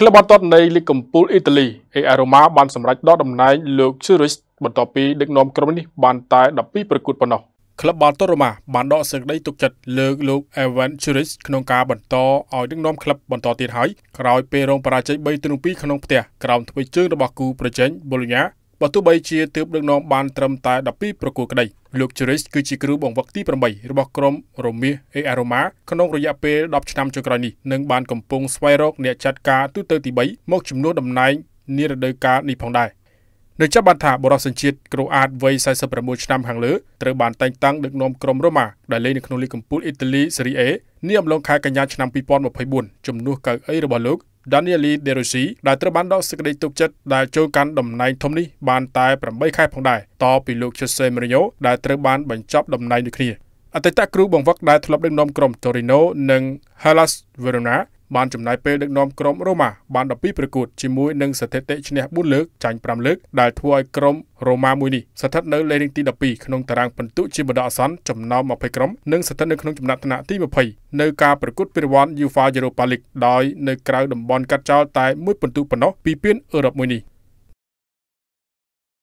ក្លឹបបាល់ទាត់នៃលីកកំពូលអ៊ីតាលី AS Roma បានសម្រេចដកតំណែងលោក Chirich បន្ទាប់ពីដឹកនាំក្រុមនេះបានតែ12ប្រកួតប៉ុណ្ណោះក្លឹបបាល់ទាត់រ៉ូម៉ាបានដកសេចក្តីទុកចិត្តលើកលោក Evan Chirich ក្នុងការបន្តឲ្យដឹកនាំក្លឹបបន្តទៀតហើយក្រោយពេលរងបរាជ័យ3-2ក្នុងផ្ទះក្រោមធ្វើជើងរបស់គូប្រជែង Bologna បើទោះបីជាទើបដឹកនាំបានត្រឹមតែ12ប្រគល់ក្តីលោក Cherish គឺជាគ្រូបង្វឹកទី8របស់ក្រុមរមាស AR Roma ក្នុងរយៈពេល10ឆ្នាំចុងក្រោយនេះនិងបានកំពុងស្វែងរកអ្នកចាត់ការទូទៅទី3មកជំនួសតំណែងនារដូវកាលនេះផងដែរនៅចាប់បានថាបរិសុទ្ធជាតិក្រូអាតវ័យ46ឆ្នាំខាងលើត្រូវបានតែងតាំងដឹកនាំក្រុមរ៉ូម៉ាដែលលេងនៅក្នុងលីគកំពូលអ៊ីតាលីស៊េរីអេនាអំឡុងខែកញ្ញាឆ្នាំ2024ជំនួសកៅអីរបស់លោក Danieli De Rossi ដែលត្រូវបានដកសេចក្តីទុកចិត្តដែលចូលកាន់តំណែងធំនេះបាន តែ8ខែផងដែរតពីលោក Jose Mourinho ដែលត្រូវបានបញ្ចប់តំណែងដូចគ្នាអតីតគ្រូបង្វឹកដែលធ្លាប់ដឹកនាំក្រុម Torino និង Hellas Verona បានចំណាយពេលដឹកនាំក្រុមរ៉ូម៉ាបាន12ប្រកួតជាមួយនឹងស្ថិតិឈ្នះ4លើកចាញ់5លើកដែលធ្វើឲ្យក្រុមរ៉ូម៉ាមួយនេះស្ថិតនៅលេខទី12ក្នុងតារាងពិន្ទុជាបណ្ដោះអាសន្នចំណោម20ក្រុមនិងស្ថិតនៅក្នុងចំណាត់ថ្នាក់ទី20នៅការប្រកួតពានរង្វាន់ UEFA Europa League ដោយនៅក្រៅតំបន់កាត់ចោលតែ1ពិន្ទុប៉ុណ្ណោះពីពានអឺរ៉ុបមួយនេះ។